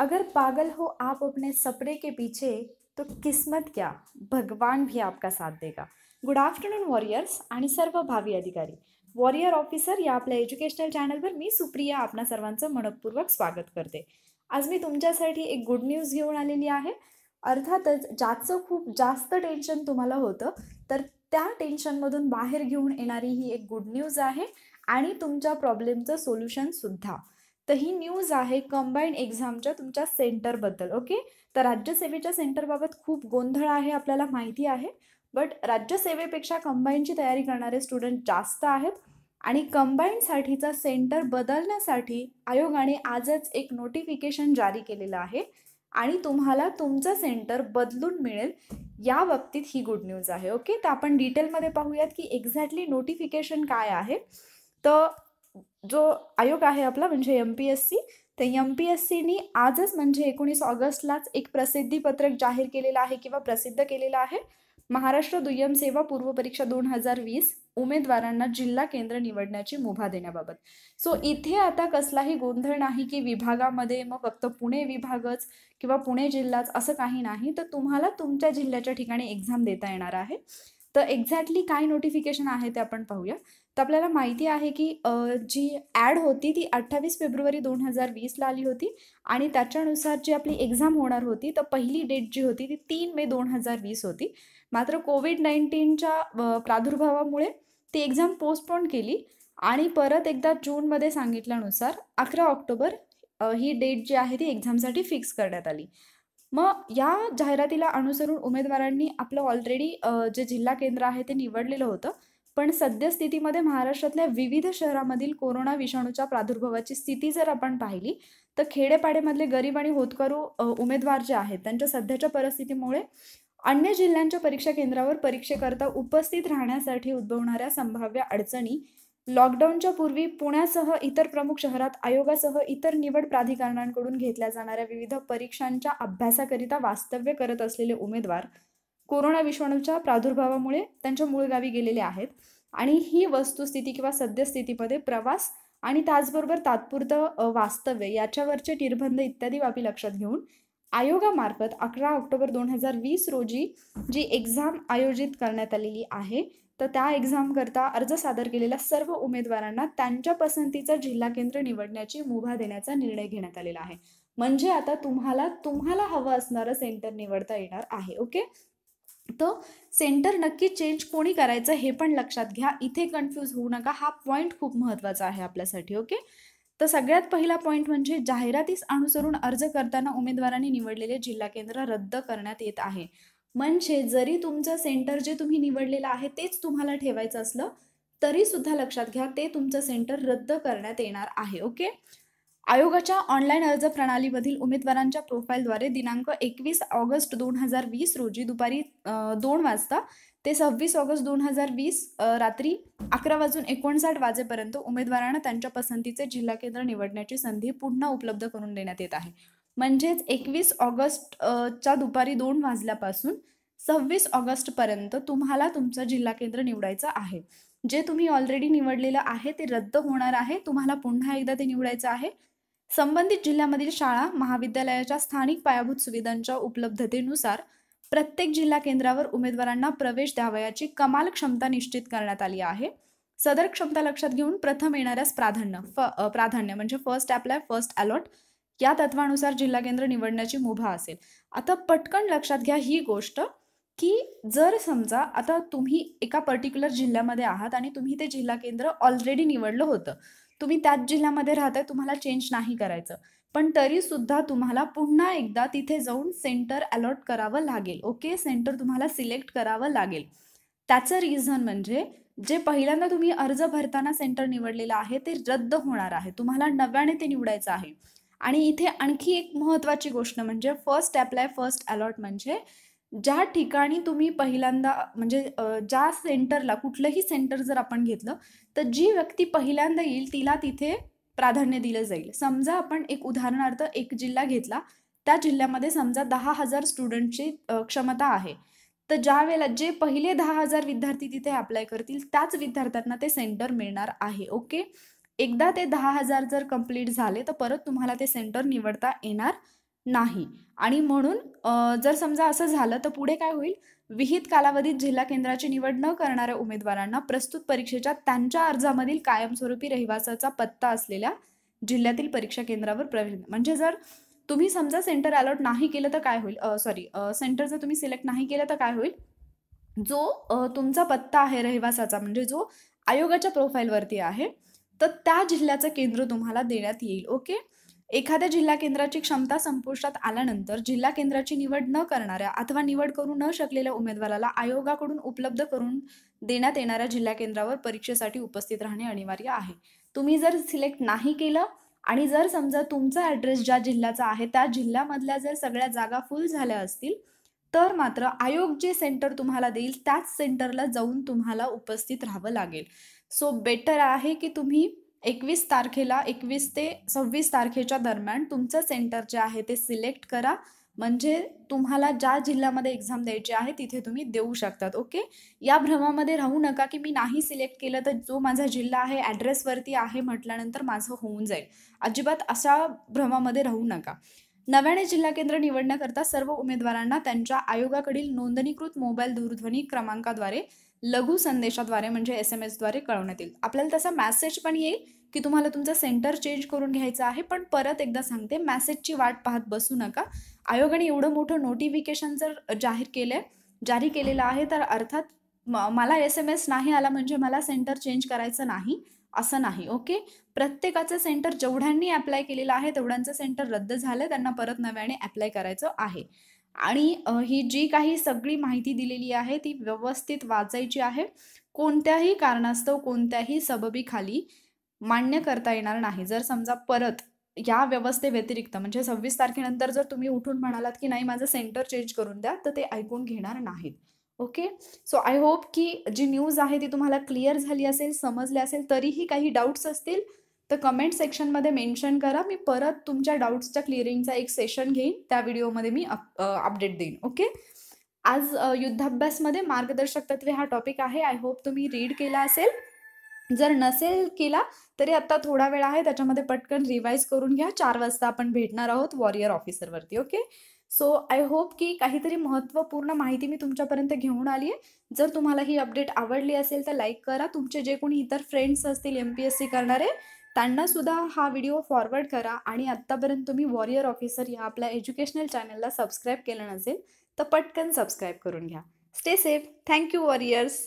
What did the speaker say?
अगर पागल हो आप अपने सपने के पीछे तो किस्मत क्या भगवान भी आपका साथ देगा गुड आफ्टरनून वॉरियर्स आणि सर्व भावी अधिकारी वॉरियर ऑफिसर या आपल्या एज्युकेशनल चॅनलवर मी सुप्रिया आपल्या सर्वांचं मनपूर्वक स्वागत करते आज मी तुमच्यासाठी एक गुड न्यूज घेऊन आलेली आहे अर्थातच ज्याचं खूप जास्त टेन्शन तुम्हाला होतं तर त्या टेन्शनमधून बाहेर घेऊन येणारी ही एक गुड न्यूज आहे आणि तुमच्या प्रॉब्लेमचं सोल्युशनसुद्धा तर ही न्यूज आहे कंबाईंड एक्झामच्या तुमच्या सेंटरबद्दल ओके तर राज्यसेवेच्या सेंटरबाबत खूप गोंधळ आहे आपल्याला माहिती आहे बट राज्यसेवेपेक्षा कंबाईंडची तयारी करणारे स्टुडंट जास्त आहेत आणि कंबाईंडसाठीचा सेंटर बदलण्यासाठी आयोगाने आजच एक नोटिफिकेशन जारी केलेलं आहे आणि तुम्हाला तुमचं सेंटर बदलून मिळेल या बाबतीत ही गुड न्यूज आहे ओके तर आपण डिटेलमध्ये पाहूयात की एक्झॅक्टली नोटिफिकेशन काय आहे तर जो आयोग आहे आपला म्हणजे एम पी एस सी तर एम पी एस सीनी आजच म्हणजे एकोणीस ऑगस्टलाच एक प्रसिद्धीपत्रक जाहीर केलेलं आहे किंवा प्रसिद्ध केलेलं आहे महाराष्ट्र दुय्यम सेवा पूर्व परीक्षा दोन हजार वीस उमेदवारांना जिल्हा केंद्र निवडण्याची मुभा देण्याबाबत सो इथे आता कसलाही गोंधळ नाही की विभागामध्ये मग फक्त पुणे विभागच किंवा पुणे जिल्हाच असं काही नाही तर तुम्हाला तुमच्या जिल्ह्याच्या ठिकाणी एक्झाम देता येणार आहे तर एक्झॅक्टली काय नोटिफिकेशन आहे ते आपण पाहूया तर आपल्याला माहिती आहे की जी ॲड होती ती अठ्ठावीस फेब्रुवारी दोन हजार वीसला आली होती आणि त्याच्यानुसार जी आपली एक्झाम होणार होती तर पहिली डेट जी होती ती तीन मे दोन हजार वीस होती मात्र कोविड नाईन्टीनच्या प्रादुर्भावामुळे ती एक्झाम पोस्टपोन केली आणि परत एकदा जूनमध्ये सांगितल्यानुसार अकरा ऑक्टोबर ही डेट जी आहे ती एक्झामसाठी फिक्स करण्यात आली मग या जाहिरातीला अनुसरून उमेदवारांनी आपलं ऑलरेडी जे जिल्हा केंद्र आहे ते निवडलेलं होतं पण सद्यस्थितीमध्ये महाराष्ट्रातल्या विविध शहरामधील कोरोना विषाणूच्या प्रादुर्भावाची स्थिती जर आपण पाहिली तर खेडेपाडेमधले गरीब आणि होतकरू उमेदवार जे आहेत त्यांच्या सध्याच्या परिस्थितीमुळे अन्य जिल्ह्यांच्या परीक्षा केंद्रावर परीक्षेकरता उपस्थित राहण्यासाठी उद्भवणाऱ्या संभाव्य अडचणी लॉकडाऊनच्या पूर्वी पुण्यासह इतर प्रमुख शहरात आयोगासह इतर निवड प्राधिकरणांकडून घेतल्या जाणाऱ्या विविध परीक्षांच्या अभ्यासाकरिता वास्तव्य करत असलेले उमेदवार कोरोना विषाणूच्या प्रादुर्भावामुळे त्यांच्या मूळ गावी गेलेले आहेत आणि ही वस्तुस्थिती किंवा सद्यस्थितीमध्ये प्रवास आणि त्याचबरोबर तात्पुरतं वास्तव्य याच्यावरचे निर्बंध इत्यादी बाबी लक्षात घेऊन आयोगामार्फत अकरा ऑक्टोबर दोन हजार वीस रोजी जी एक्झाम आयोजित करण्यात आलेली आहे तर त्या एक्झामकरता अर्ज सादर केलेल्या सर्व उमेदवारांना त्यांच्या पसंतीचं जिल्हा केंद्र निवडण्याची मुभा देण्याचा निर्णय घेण्यात आलेला आहे म्हणजे आता तुम्हाला तुम्हाला हवं असणारं सेंटर निवडता येणार आहे ओके तर सेंटर नक्की चेंज कोणी करायचं हे पण लक्षात घ्या इथे कन्फ्यूज होऊ नका हा पॉईंट खूप महत्त्वाचा आहे आपल्यासाठी ओके तर सगळ्यात पहिला पॉईंट म्हणजे जाहिरातीस अनुसरून अर्ज करताना उमेदवारांनी निवडलेले जिल्हा केंद्र रद्द करण्यात येत आहे म्हणजे जरी तुमचं सेंटर जे तुम्ही निवडलेलं आहे तेच तुम्हाला ठेवायचं असलं तरी सुद्धा लक्षात घ्या ते तुमचं सेंटर रद्द करण्यात येणार आहे ओके आयोगाच्या ऑनलाईन अर्ज प्रणालीमधील उमेदवारांच्या प्रोफाईलद्वारे दिनांक एकवीस ऑगस्ट दोन हजार वीस रोजी दुपारी दोन वाजता ते सव्वीस ऑगस्ट दोन हजार वीस रात्री अकरा वाजून एकोणसाठ वाजेपर्यंत उमेदवारांना त्यांच्या पसंतीचे जिल्हा केंद्र निवडण्याची संधी पुन्हा उपलब्ध करून देण्यात येत आहे म्हणजेच एकवीस ऑगस्ट च्या दुपारी दोन वाजल्यापासून सव्वीस पर्यंत तुम्हाला तुमचं जिल्हा केंद्र निवडायचं आहे जे तुम्ही ऑलरेडी निवडलेलं आहे ते रद्द होणार आहे तुम्हाला पुन्हा एकदा ते निवडायचं आहे संबंधित जिल्ह्यामधील शाळा महाविद्यालयाच्या स्थानिक पायाभूत सुविधांच्या उपलब्धतेनुसार प्रत्येक जिल्हा केंद्रावर उमेदवारांना प्रवेश द्यावयाची कमाल क्षमता निश्चित करण्यात आली आहे सदर क्षमता लक्षात घेऊन प्रथम येणाऱ्यास प्राधान्य प्राधान्य म्हणजे फर्स्ट अप्लाय फर्स्ट अलॉट या तत्वानुसार जिल्हा केंद्र निवडण्याची मुभा असेल आता पटकन लक्षात घ्या ही गोष्ट की जर समजा आता तुम्ही एका पर्टिक्युलर जिल्ह्यामध्ये आहात आणि तुम्ही ते जिल्हा केंद्र ऑलरेडी निवडलं होतं तुम्ही त्याच जिल्ह्यामध्ये राहताय तुम्हाला चेंज नाही करायचं पण तरीसुद्धा तुम्हाला पुन्हा एकदा तिथे जाऊन सेंटर अलॉट करावं लागेल ओके सेंटर तुम्हाला सिलेक्ट करावं लागेल त्याचं रिझन म्हणजे जे पहिल्यांदा तुम्ही अर्ज भरताना सेंटर निवडलेलं आहे ते रद्द होणार आहे तुम्हाला नव्याने ते निवडायचं आहे आणि इथे आणखी एक महत्त्वाची गोष्ट म्हणजे फर्स्ट अप्लाय फर्स्ट अलॉट म्हणजे ज्या ठिकाणी तुम्ही पहिल्यांदा म्हणजे ज्या सेंटरला कुठलंही सेंटर जर आपण घेतलं तर जी व्यक्ती पहिल्यांदा येईल तिला तिथे प्राधान्य दिलं जाईल समजा आपण एक उदाहरणार्थ एक जिल्हा घेतला त्या जिल्ह्यामध्ये समजा दहा हजार स्टुडंटची क्षमता आहे तर ज्या वेळेला जे पहिले दहा हजार विद्यार्थी तिथे अप्लाय करतील त्याच विद्यार्थ्यांना ते सेंटर मिळणार आहे ओके एकदा ते दहा हजार जर कंप्लीट झाले तर परत तुम्हाला ते सेंटर निवडता येणार नाही आणि म्हणून जर समजा असं झालं तर पुढे काय होईल विहित कालावधीत जिल्हा केंद्राची निवड न करणाऱ्या उमेदवारांना प्रस्तुत परीक्षेच्या त्यांच्या अर्जामधील कायमस्वरूपी रहिवासाचा पत्ता असलेल्या जिल्ह्यातील परीक्षा केंद्रावर प्रवेश म्हणजे जर तुम्ही समजा सेंटर अलॉट नाही केलं तर काय होईल सॉरी सेंटर जर तुम्ही सिलेक्ट नाही केलं तर काय होईल जो तुमचा पत्ता आहे रहिवासाचा म्हणजे जो आयोगाच्या प्रोफाईलवरती आहे तर त्या जिल्ह्याचं केंद्र तुम्हाला देण्यात येईल ओके एखाद्या जिल्हा केंद्राची क्षमता संपुष्टात आल्यानंतर जिल्हा केंद्राची निवड न करणाऱ्या अथवा निवड करू न शकलेल्या उमेदवाराला आयोगाकडून उपलब्ध करून देण्यात येणाऱ्या जिल्हा केंद्रावर परीक्षेसाठी उपस्थित राहणे अनिवार्य आहे तुम्ही जर सिलेक्ट नाही केलं आणि जर समजा तुमचा ॲड्रेस ज्या जिल्ह्याचा आहे त्या जिल्ह्यामधल्या जर सगळ्या जागा फुल झाल्या असतील तर मात्र आयोग जे सेंटर तुम्हाला देईल त्याच सेंटरला जाऊन तुम्हाला उपस्थित राहावं लागेल सो बेटर आहे की तुम्ही एकवीस तारखेला एकवीस ते सव्वीस तारखेच्या दरम्यान तुमचं सेंटर जे आहे ते सिलेक्ट करा म्हणजे तुम्हाला ज्या जिल्ह्यामध्ये एक्झाम द्यायची आहे तिथे तुम्ही देऊ शकतात ओके या भ्रमामध्ये राहू नका की मी नाही सिलेक्ट केलं तर जो माझा जिल्हा आहे ॲड्रेसवरती आहे म्हटल्यानंतर माझं होऊन जाईल अजिबात अशा भ्रमामध्ये राहू नका नव्याने जिल्हा केंद्र निवडण्याकरता सर्व उमेदवारांना त्यांच्या आयोगाकडील नोंदणीकृत मोबाईल दूरध्वनी क्रमांकाद्वारे लघु संदेशाद्वारे म्हणजे एस एम एसद्वारे कळवण्यात येईल आपल्याला तसा मॅसेज पण येईल की तुम्हाला तुमचं सेंटर चेंज करून घ्यायचं आहे पण परत एकदा सांगते मॅसेजची वाट पाहत बसू नका आयोगाने एवढं मोठं नोटिफिकेशन जर जाहीर केलं जारी केलेलं आहे तर अर्थात मला एस एम एस नाही आला म्हणजे मला सेंटर चेंज करायचं नाही असं नाही ओके प्रत्येकाचं सेंटर जेवढ्यांनी अप्लाय केलेलं आहे तेवढ्यांचं सेंटर रद्द झालं त्यांना परत नव्याने अप्लाय करायचं आहे आणि ही जी काही सगळी माहिती दिलेली आहे ती व्यवस्थित वाचायची आहे कोणत्याही कारणास्तव कोणत्याही सबबीखाली मान्य करता येणार नाही जर समजा परत या व्यवस्थेव्यतिरिक्त म्हणजे सव्वीस तारखेनंतर जर तुम्ही उठून म्हणालात की नाही माझं सेंटर चेंज करून द्या तर ते ऐकून घेणार नाहीत ओके सो आय होप की जी न्यूज आहे ती तुम्हाला क्लिअर झाली असेल समजले असेल तरीही काही डाऊट्स असतील तर कमेंट सेक्शनमध्ये मेन्शन करा मी परत तुमच्या डाऊट्सच्या क्लिअरिंगचा एक सेशन घेईन त्या व्हिडिओमध्ये मी अप अपडेट देईन ओके आज युद्धाभ्यासमध्ये मार्गदर्शक तत्वे हा टॉपिक आहे आय होप तुम्ही रीड केला असेल जर नसेल केला तरी आत्ता थोडा वेळ आहे त्याच्यामध्ये पटकन रिवाईज करून घ्या चार वाजता आपण भेटणार आहोत वॉरियर ऑफिसरवरती ओके सो आय होप की काहीतरी महत्त्वपूर्ण माहिती मी तुमच्यापर्यंत घेऊन आली आहे जर तुम्हाला ही अपडेट आवडली असेल तर लाईक करा तुमचे जे कोणी इतर फ्रेंड्स असतील एम पी एस सी करणारे त्यांनासुद्धा हा व्हिडिओ फॉरवर्ड करा आणि आत्तापर्यंत तुम्ही वॉरियर ऑफिसर या आपल्या एज्युकेशनल चॅनलला सबस्क्राईब केलं नसेल तर पटकन सबस्क्राईब करून घ्या स्टे सेफ थँक्यू वॉरियर्स